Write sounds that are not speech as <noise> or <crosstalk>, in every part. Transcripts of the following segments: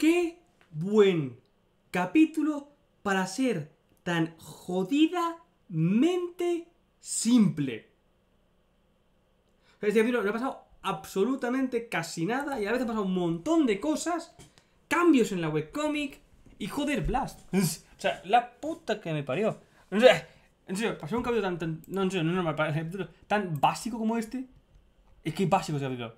Qué buen capítulo para ser tan jodidamente simple. no ha pasado absolutamente casi nada y a veces ha pasado un montón de cosas, cambios en la webcomic y joder, Blast. <laughs> O sea, la puta que me parió. en serio, pasó un cambio tan, no, en serio, no tan básico como este. Es que es básico ese capítulo.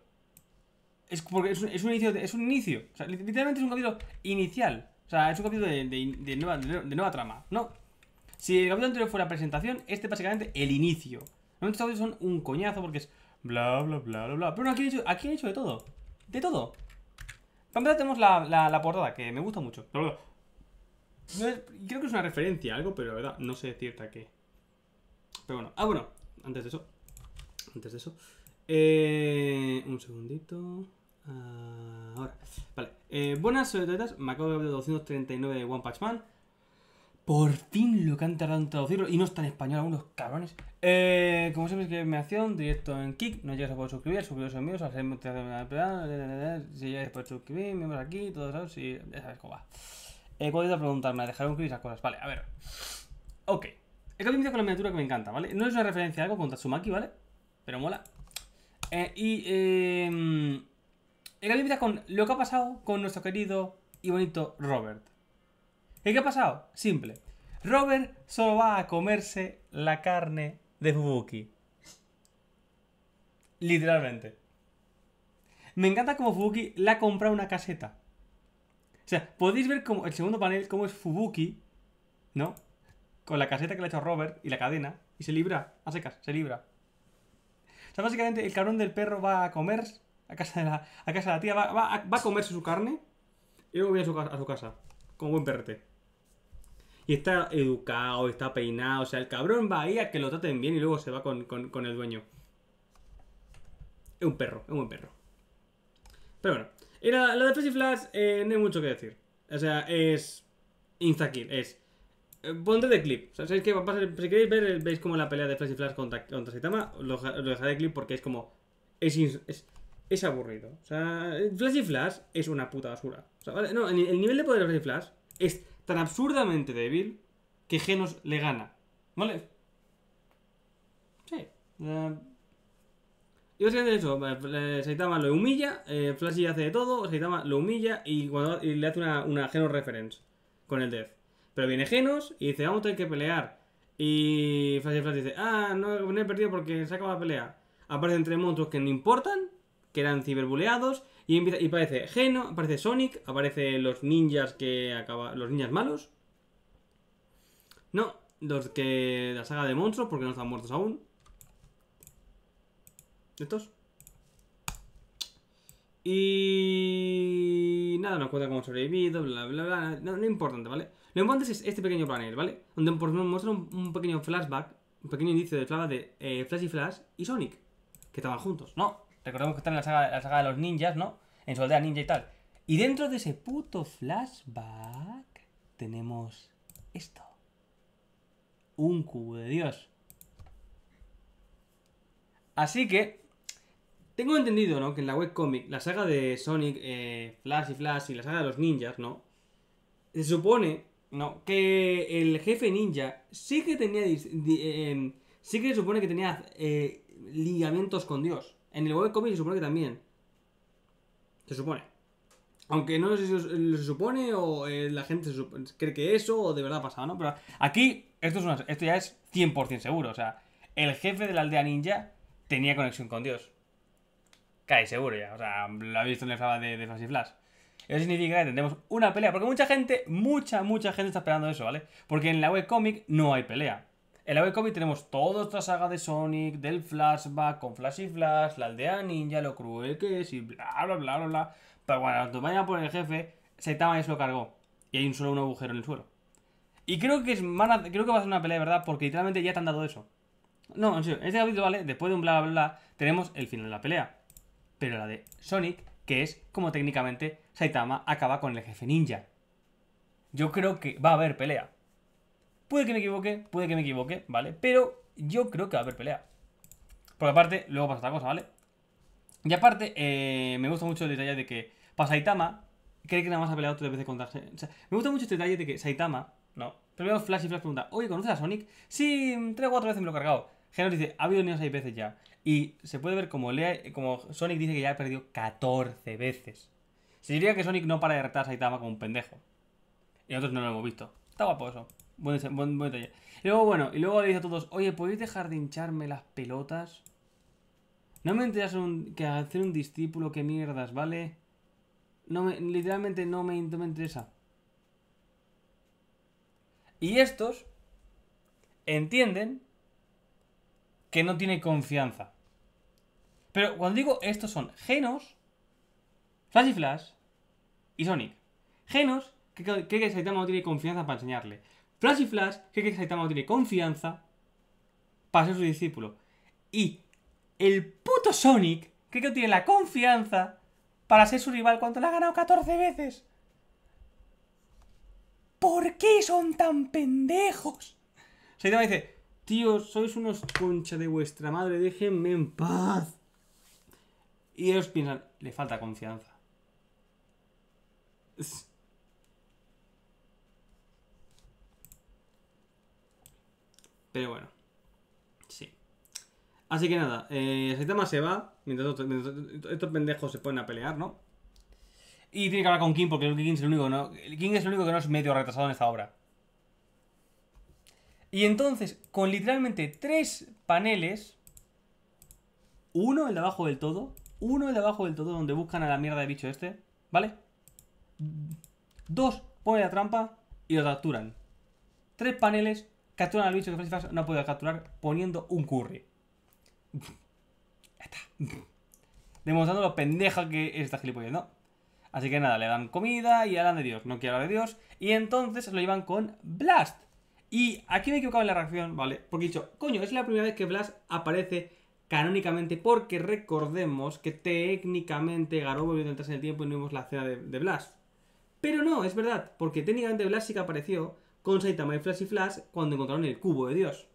Es, porque es, un, es un inicio, es un inicio. literalmente es un capítulo inicial. O sea, es un capítulo de, de, nueva, trama. No. Si el capítulo anterior fuera presentación, este básicamente el inicio. Normalmente estos son un coñazo porque es bla, bla, bla, bla, bla. Pero aquí hecho, aquí han hecho de todo. De todo. también tenemos la, la, portada, que me gusta mucho. creo que es una referencia algo, pero la verdad no sé cierta que... Pero bueno. Ah, bueno. Antes de eso. Antes de eso. Eh, un segundito. Ah, ahora. Vale. Eh, buenas, soy Toetas. Me acabo de ver 239 de One Punch Man. Por fin lo que han tardado en traducirlo. Y no está en español algunos cabrones. Eh, como siempre, mi acción directo en Kick. No llegas a poder suscribir, suscribiros amigos, mí. Si ya a poder suscribir, miembros aquí, todos eso. Si, ya sabes cómo va. Eh, podido preguntarme, la pregunta? Me esas cosas. Vale, a ver. Ok. He cambiado con la miniatura que me encanta, ¿vale? No es una referencia a algo con Tatsumaki, ¿vale? Pero mola. Eh, y eh, em, límite con lo que ha pasado con nuestro querido y bonito Robert. ¿Y qué ha pasado? Simple. Robert solo va a comerse la carne de Fubuki. Literalmente. Me encanta como Fubuki le ha comprado una caseta. O sea, podéis ver como el segundo panel cómo es Fubuki, ¿no? Con la caseta que le ha hecho Robert y la cadena. Y se libra, a secas, se libra. O sea, básicamente el cabrón del perro va a comer a casa de la, a casa de la tía, va, a, comerse su carne y luego viene a su, casa, como buen perrete. Y está educado, está peinado, o sea, el cabrón va ahí a que lo traten bien y luego se va con, el dueño. Es un perro, es un buen perro. Pero bueno, y la, de Flash eh, no hay mucho que decir. O sea, es insta es eh, ponte de clip. O sea, si queréis ver, eh, veis como la pelea de Flash y Flash contra, Saitama, lo, dejaré de clip porque es como. Es, es, aburrido. O sea, Flash y Flash es una puta basura. O sea, No, el, nivel de poder de Flash y Flash es tan absurdamente débil que Genos le gana. ¿Vale? Sí. Eh, y básicamente eso, Saitama lo humilla, Flash Flash hace de todo, Saitama lo humilla y, le hace una, una Genos reference con el Death. Pero viene Genos y dice, vamos a tener que pelear. Y Flash y Flash dice, ah, no, he perdido porque se acaba la pelea. Aparecen tres monstruos que no importan, que eran ciberbuleados. Y, empieza, y aparece Geno, aparece Sonic, aparecen los ninjas que acaba. los ninjas malos. No, los que. la saga de monstruos, porque no están muertos aún. Estos. Y. nada, nos cuenta cómo sobrevivido, bla, bla, bla. No, no importante, ¿vale? Lo importante es este pequeño panel, ¿vale? Donde por muestra un, pequeño flashback, un pequeño indicio de clava de eh, Flash y Flash y Sonic, que estaban juntos, ¿no? Recordemos que están en la saga, de los ninjas, ¿no? En su aldea ninja y tal. Y dentro de ese puto flashback tenemos esto. Un cubo de Dios. Así que, tengo entendido, ¿no? Que en la webcomic, la saga de Sonic, eh, Flash y Flash y la saga de los ninjas, ¿no? Se supone no, que el jefe ninja sí que tenía. Em, sí que se supone que tenía eh, con Dios. En el webcomic se supone que también. Se supone. Aunque no sé si se supone o eh, la gente cree que eso o de verdad pasaba, ¿no? Pero aquí, esto, es una, esto ya es 100% seguro. O sea, el jefe de la aldea ninja tenía conexión con Dios. Cae seguro ya. O sea, lo habéis visto en el sábado de, de Flash Flash. Eso significa que tendremos una pelea. Porque mucha gente, mucha, mucha gente está esperando eso, ¿vale? Porque en la webcomic no hay pelea. En la webcomic tenemos toda esta saga de Sonic, del flashback, con Flash y Flash, la aldea ninja, lo cruel que es y bla, bla, bla, bla, bla. Pero bueno, cuando vayan por el jefe, Saitama ya se lo cargó. Y hay un solo un agujero en el suelo. Y creo que, es, creo que va a ser una pelea verdad, porque literalmente ya te han dado eso. No, en serio, en este capítulo, ¿vale? Después de un bla, bla, bla, tenemos el final de la pelea. Pero la de Sonic, que es como técnicamente Saitama acaba con el jefe ninja. Yo creo que va a haber pelea. Puede que me equivoque, puede que me equivoque, ¿vale? Pero yo creo que va a haber pelea. Porque aparte, luego pasa otra cosa, ¿vale? Y aparte, eh, me gusta mucho el detalle de que para Saitama, cree que nada más ha peleado tres veces contra... O me gusta mucho este detalle de que Saitama, no, primero Flash y Flash pregunta, oye, ¿conoces a Sonic? Sí, tres o cuatro veces me lo he cargado. Genos dice, ha niños seis veces ya. Y se puede ver como, Lea, como Sonic dice que ya ha perdido 14 veces. Se diría que Sonic no para de retar a Saitama como un pendejo. Y nosotros no lo hemos visto. Está guapo eso. Buen, detalle. Y luego, bueno, y luego le dice a todos, oye, ¿podéis dejar de hincharme las pelotas? No me interesa que hacer un discípulo, que mierdas, ¿vale? No literalmente no me, no me interesa. Y estos entienden que no tiene confianza. Pero cuando digo estos son genos, Flash y Flash y Sonic. Genos cree que Saitama no tiene confianza para enseñarle. Flash y Flash cree que Saitama no tiene confianza para ser su discípulo. Y el puto Sonic cree que no tiene la confianza para ser su rival cuando le ha ganado 14 veces. ¿Por qué son tan pendejos? Saitama dice, tío, sois unos concha de vuestra madre, déjenme en paz. Y ellos piensan, le falta confianza. Pero bueno. Sí. Así que nada, eh, Saitama se va. Mientras, estos pendejos se ponen a pelear, ¿no? Y tiene que hablar con King porque King es el único, ¿no? King es el único que no es medio retrasado en esta obra. Y entonces, con literalmente tres paneles. Uno el de abajo del todo. Uno el de abajo del todo donde buscan a la mierda de bicho este. ¿Vale? Dos ponen la trampa y lo capturan. Tres paneles capturan al bicho que no ha podido capturar poniendo un curry. Demostrando lo pendeja que es esta gilipollas, ¿no? Así que nada, le dan comida y hablan de Dios. No quiero hablar de Dios. Y entonces lo llevan con Blast. Y aquí me he equivocado en la reacción, ¿vale? Porque he dicho, coño, es la primera vez que Blast aparece canónicamente. Porque recordemos que técnicamente Garou volvió a en el tiempo y no vimos la cena de Blast. Pero no, es verdad, porque técnicamente que apareció con Saitama y Flash y Flash cuando encontraron el cubo de Dios.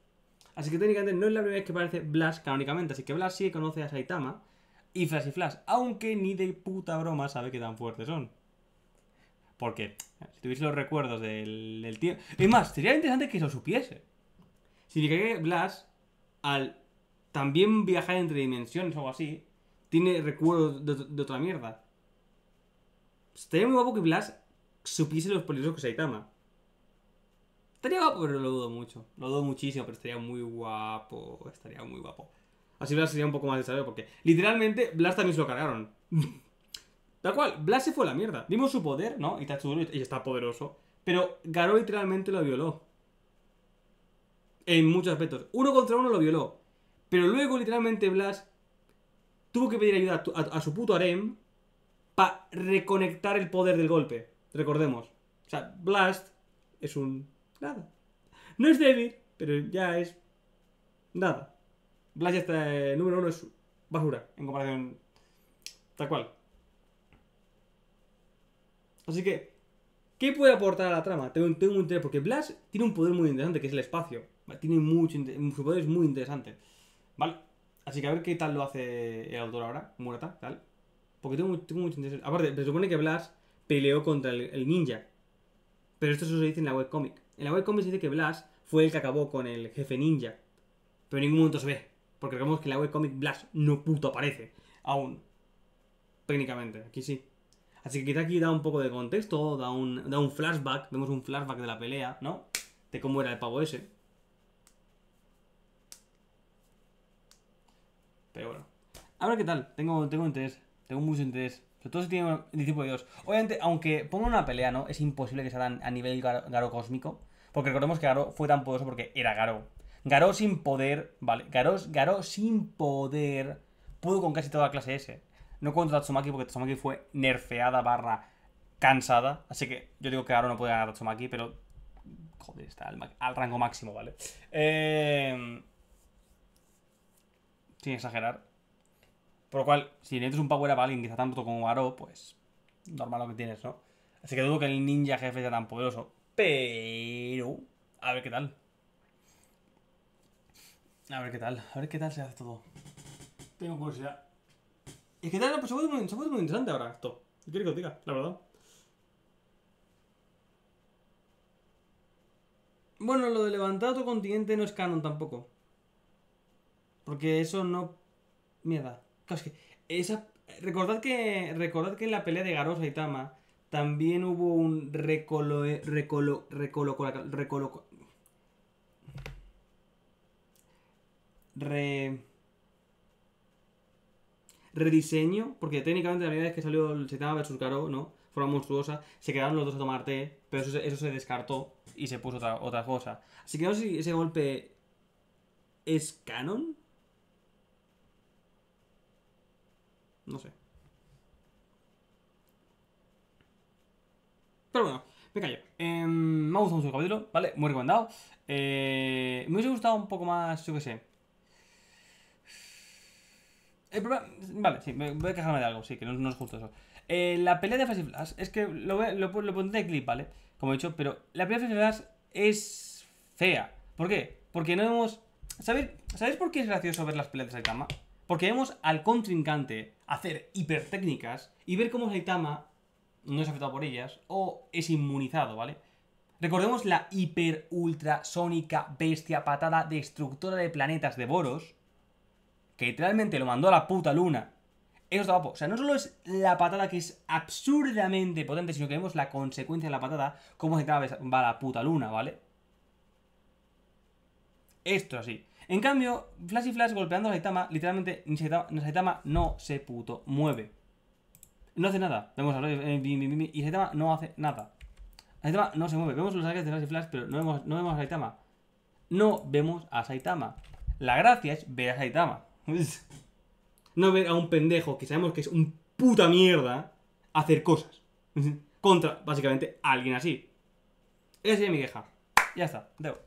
Así que técnicamente no es la primera vez que aparece Blas canónicamente, así que Blash sí conoce a Saitama y Flash y Flash, aunque ni de puta broma sabe que tan fuertes son. Porque si tuviese los recuerdos del, tiempo... tío... Es más, sería interesante que lo supiese. Significa que Blast, al también viajar entre dimensiones o algo así, tiene recuerdos de otra mierda. Estaría muy guapo que Blas supiese los peligros que Saitama. Estaría guapo, pero lo dudo mucho. Lo dudo muchísimo, pero estaría muy guapo. Estaría muy guapo. Así Blas sería un poco más de saber, porque literalmente Blas también se lo cargaron. <laughs> Tal cual, Blas se fue a la mierda. Vimos su poder, ¿no? Y está poderoso. Pero Garo literalmente lo violó. En muchos aspectos. Uno contra uno lo violó. Pero luego, literalmente, Blas tuvo que pedir ayuda a, a su puto harem para reconectar el poder del golpe. Recordemos. O sea, Blast es un... Nada. No es débil, pero ya es... Nada. Blast está... Eh, número uno es basura, en comparación... Tal cual. Así que... ¿Qué puede aportar a la trama? Tengo, tengo un interés, porque Blast tiene un poder muy interesante, que es el espacio. Tiene mucho... Su poder es muy interesante. ¿Vale? Así que a ver qué tal lo hace el autor ahora, Murata, tal. Porque tengo, mucho interés. Aparte, se supone que Blas peleó contra el, ninja. Pero esto se dice en la webcomic. En la webcomic se dice que Blas fue el que acabó con el jefe ninja. Pero en ningún momento se ve. Porque vemos que en la webcomic Blas no puto aparece. Aún. Técnicamente. Aquí sí. Así que quizá aquí da un poco de contexto. Da un, da un flashback. Vemos un flashback de la pelea, ¿no? De cómo era el pavo ese. Pero bueno. Ahora, qué tal. Tengo, tengo interés. Tengo mucho interés. Sobre todo si tiene de Dios. Obviamente, aunque ponga una pelea, ¿no? Es imposible que se a nivel Garo, cósmico. Porque recordemos que Garo fue tan poderoso porque era Garo. Garo sin poder, ¿vale? Garo, Garo sin poder pudo con casi toda la clase S. No contra Tatsumaki porque Tatsumaki fue nerfeada barra cansada. Así que yo digo que Garo no puede ganar a Tatsumaki, pero... Joder, está al, rango máximo, ¿vale? Eh... Sin exagerar. Por lo cual, si necesitas un power up a alguien que tanto como Aro, pues normal lo que tienes, ¿no? Así que dudo que el ninja jefe sea tan poderoso. Pero... A ver qué tal. A ver qué tal. A ver qué tal se hace todo. Tengo curiosidad. Es que tal, pues, se puede muy, muy interesante ahora esto. Yo quiero que lo diga, la verdad. Bueno, lo de levantar otro continente no es canon tampoco. Porque eso no... Mierda esa, recordad, que, recordad que en la pelea de Garosa y Tama también hubo un recolo, recolo, recolo, recolo, re, rediseño, porque técnicamente la primera es que salió el Saitama vs Garo, ¿no? Forma monstruosa, se quedaron los dos a tomar té, pero eso, se descartó y se puso otra, otra cosa. Así que no sé si ese golpe es canon, No sé. Pero bueno, me callo. Em, me ha gustado mucho el capítulo, ¿vale? Muy recomendado. Eh, me hubiese gustado un poco más, yo qué sé. El problema, vale, sí, voy a quejarme de algo, sí, que no, es justo eso. Eh, la pelea de Flash Flash, es que lo, lo, lo pondré de clip, ¿vale? Como he dicho, pero la pelea de Flash Flash es fea. ¿Por qué? Porque no hemos... ¿Sabéis, ¿Sabéis por qué es gracioso ver las peleas de cama porque vemos al contrincante hacer hipertécnicas y ver cómo Saitama no es afectado por ellas o es inmunizado, ¿vale? Recordemos la hiper ultrasónica bestia patada destructora de planetas de Boros, que literalmente lo mandó a la puta luna. Eso está guapo. O sea, no solo es la patada que es absurdamente potente, sino que vemos la consecuencia de la patada, cómo se va a la puta luna, ¿vale? Esto así. En cambio, Flash y Flash golpeando a Saitama, literalmente Saitama, Saitama no se puto mueve. No hace nada. Vemos a eh, y Saitama no hace nada. Saitama no se mueve. Vemos los ataques de Flash y Flash, pero no vemos, no vemos a Saitama. No vemos a Saitama. La gracia es ver a Saitama. <laughs> no ver a un pendejo que sabemos que es un puta mierda hacer cosas. <laughs> Contra, básicamente, alguien así. Esa es mi queja. Ya está, debo.